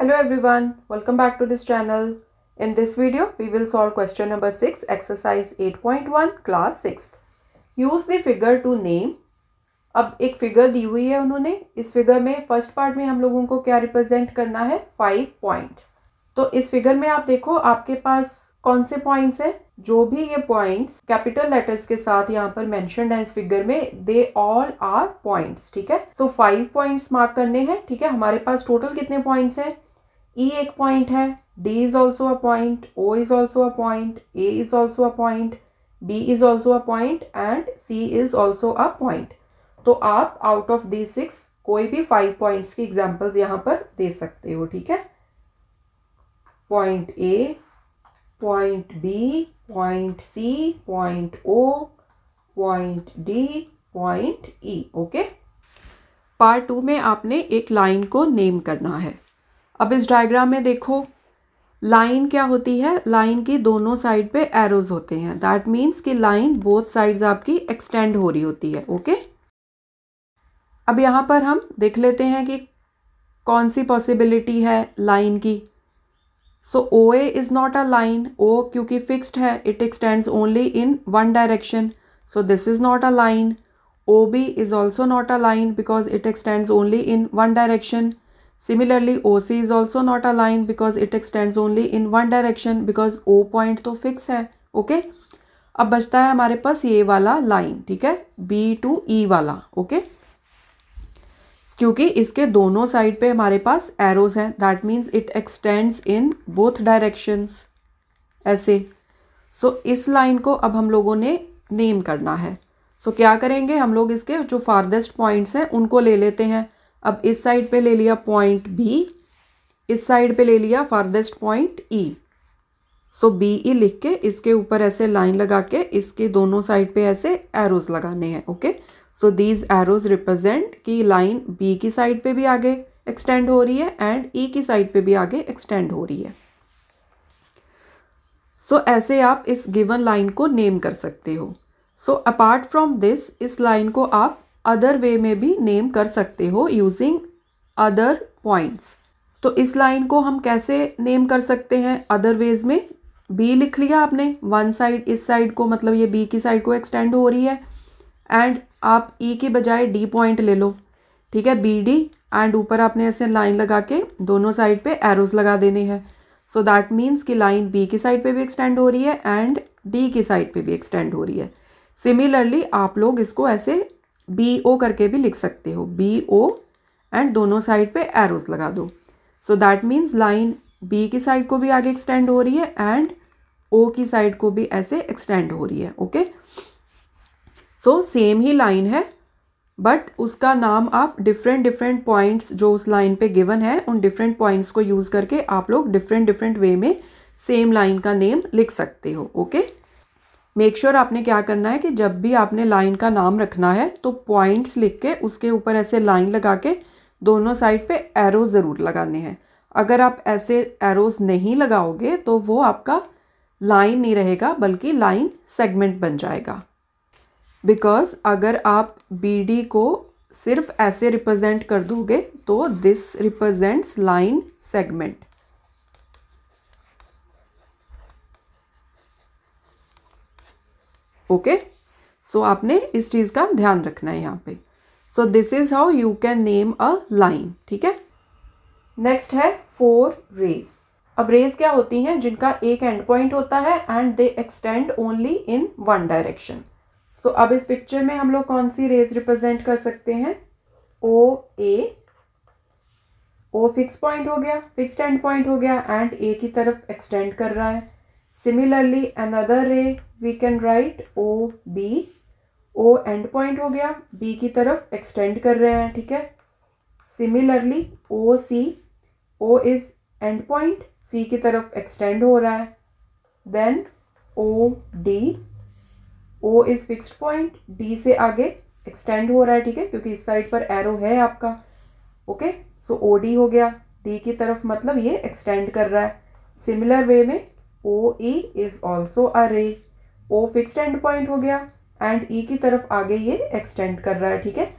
Hello everyone, welcome back to this channel. In this video, we will solve question number 6, exercise 8.1, class 6th. Use the figure to name. अब एक figure दी हुई है उन्होंने इस figure में first part में हम लोगों को क्या रिप्रेजेंट करना है फाइव पॉइंट्स तो इस फिगर में आप देखो आपके पास कौन से पॉइंट्स है जो भी ये पॉइंट्स कैपिटल लेटर्स के साथ यहाँ पर मैंशन है इस फिगर में दे ऑल आर पॉइंट्स ठीक है सो फाइव पॉइंट्स मार्क करने हैं ठीक है हमारे पास टोटल कितने पॉइंट्स हैं E एक पॉइंट है D is also a point O is also a point A is also a point B is also a point and C is also a point तो आप आउट ऑफ दी सिक्स कोई भी five points की examples यहाँ पर दे सकते हो ठीक है point A point B point C point O point D point E okay part two में आपने एक लाइन को नेम करना है अब इस डायग्राम में देखो लाइन क्या होती है लाइन की दोनों साइड पे एरोज होते हैं दैट मीन्स कि लाइन बोथ साइड्स आपकी एक्सटेंड हो रही होती है ओके okay? अब यहाँ पर हम देख लेते हैं कि कौन सी पॉसिबिलिटी है लाइन की so O A is not a line O क्योंकि फिक्स्ड है it extends only in one direction so this is not a line O B is also not a line because it extends only in one direction Similarly, OC is also not a line because it extends only in one direction because O point तो fix है okay okay? अब बचता है हमारे पास ये वाला line ठीक है बी टू ई वाला ओके okay? क्योंकि इसके दोनों साइड पे हमारे पास एरोज हैं that means it extends in both directions ऐसे सो so, इस लाइन को अब हम लोगों ने नेम करना है सो so, क्या करेंगे हम लोग इसके जो फारदेस्ट पॉइंट्स हैं उनको ले लेते हैं अब इस साइड पे ले लिया पॉइंट बी इस साइड पे ले लिया farthest point E so B E लिख के इसके ऊपर ऐसे लाइन लगा के इसके दोनों साइड पे ऐसे एरोज लगाने हैं okay so these arrows represent कि लाइन बी की साइड पे भी आगे एक्सटेंड हो रही है एंड ई e की साइड पे भी आगे एक्सटेंड हो रही है सो so, ऐसे आप इस गिवन लाइन को नेम कर सकते हो सो अपार्ट फ्रॉम दिस इस लाइन को आप अदर वे में भी नेम कर सकते हो यूजिंग अदर पॉइंट्स तो इस लाइन को हम कैसे नेम कर सकते हैं अदर वेज में बी लिख लिया आपने वन साइड इस साइड को मतलब ये बी की साइड को एक्सटेंड हो रही है एंड आप ई e के बजाय डी पॉइंट ले लो ठीक है बी डी एंड ऊपर आपने ऐसे लाइन लगा के दोनों साइड पे एरोज लगा देने हैं सो दैट मीन्स कि लाइन बी की साइड पे भी एक्सटेंड हो रही है एंड डी की साइड पे भी एक्सटेंड हो रही है सिमिलरली आप लोग इसको ऐसे बी ओ करके भी लिख सकते हो बी ओ एंड दोनों साइड पे एरोस लगा दो so that means line B की साइड को भी आगे एक्सटेंड हो रही है एंड ओ की साइड को भी ऐसे एक्सटेंड हो रही है ओके सो सेम ही लाइन है बट उसका नाम आप डिफरेंट डिफरेंट पॉइंट्स जो उस लाइन पे गिवन है उन डिफरेंट पॉइंट्स को यूज़ करके आप लोग डिफरेंट डिफरेंट वे में सेम लाइन का नेम लिख सकते हो okay okay? Make sure sure आपने क्या करना है कि जब भी आपने लाइन का नाम रखना है तो पॉइंट्स लिख के उसके ऊपर ऐसे लाइन लगा के दोनों साइड पे एरो ज़रूर लगाने हैं अगर आप ऐसे एरोज नहीं लगाओगे तो वो आपका लाइन नहीं रहेगा बल्कि लाइन सेगमेंट बन जाएगा बिकॉज अगर आप बी डी को सिर्फ ऐसे रिप्रेजेंट कर दोगे तो this represents line segment okay so आपने इस चीज़ का ध्यान रखना है यहाँ पे so this is how you can name a line ठीक है नेक्स्ट है फोर रेज अब रेज क्या होती हैं जिनका एक एंड पॉइंट होता है and they extend only in one direction so अब इस पिक्चर में हम लोग कौन सी रेज रिप्रेजेंट कर सकते हैं ओ ए ओ फिक्स पॉइंट हो गया फिक्स एंड पॉइंट हो गया एंड ए की तरफ एक्सटेंड कर रहा है similarly another ray we can write O B O end point हो गया बी की तरफ एक्सटेंड कर रहे हैं ठीक है similarly O C O is end point C की तरफ एक्सटेंड हो रहा है then O D O is fixed point D से आगे एक्सटेंड हो रहा है ठीक है क्योंकि इस साइड पर एरो है आपका ओके सो ओ डी हो गया डी की तरफ मतलब ये एक्सटेंड कर रहा है सिमिलर वे में ओ ई इज ऑल्सो अ रे ओ फिक्सड एंड पॉइंट हो गया एंड ई e की तरफ आगे ये एक्सटेंड कर रहा है ठीक है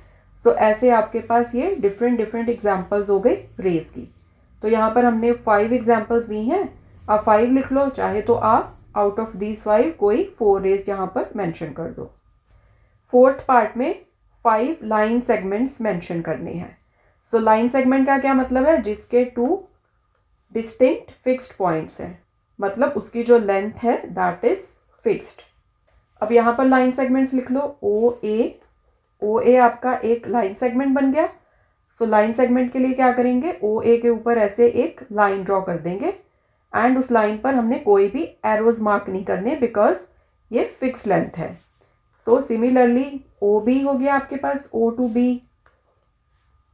सो ऐसे आपके पास ये डिफरेंट डिफरेंट एग्जाम्पल्स हो गई रेज की तो यहाँ पर हमने फाइव एग्जाम्पल्स दी हैं आप फाइव लिख लो चाहे तो आप आउट ऑफ दीज फाइव कोई फोर रेज यहाँ पर मैंशन कर दो फोर्थ पार्ट में फाइव लाइन सेगमेंट्स मैंशन करने हैं सो लाइन सेगमेंट का क्या मतलब है जिसके टू डिस्टिंक्ट फिक्स्ड पॉइंट्स हैं मतलब उसकी जो लेंथ है दैट इज फिक्स्ड अब यहाँ पर लाइन सेगमेंट्स लिख लो ओ ए ओ ए आपका एक लाइन सेगमेंट बन गया सो लाइन सेगमेंट के लिए क्या करेंगे ओ ए के ऊपर ऐसे एक लाइन ड्रॉ कर देंगे एंड उस लाइन पर हमने कोई भी एरोज मार्क नहीं करने बिकॉज ये फिक्स लेंथ है सो सिमिलरली ओ बी हो गया आपके पास ओ टू बी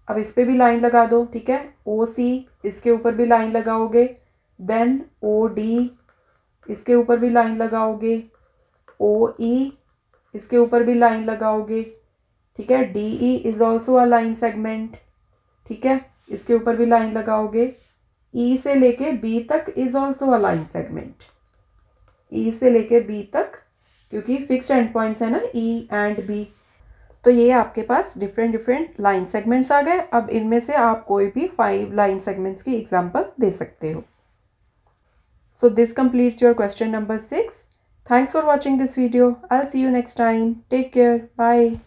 अब इस पर भी लाइन लगा दो ठीक है ओ सी इसके ऊपर भी लाइन लगाओगे देन ओ डी इसके ऊपर भी लाइन लगाओगे ओ ई e, इसके ऊपर भी लाइन लगाओगे ठीक है D E is also a line segment ठीक है इसके ऊपर भी लाइन लगाओगे ई e से लेके बी तक is also a line segment E से लेके बी तक क्योंकि फिक्स एंड पॉइंट्स है ना ई एंड बी तो ये आपके पास डिफरेंट डिफरेंट लाइन सेगमेंट्स आ गए अब इनमें से आप कोई भी फाइव लाइन सेगमेंट्स की एग्जांपल दे सकते हो So this completes your question number 6. Thanks for watching this video. I'll see you next time. Take care. Bye.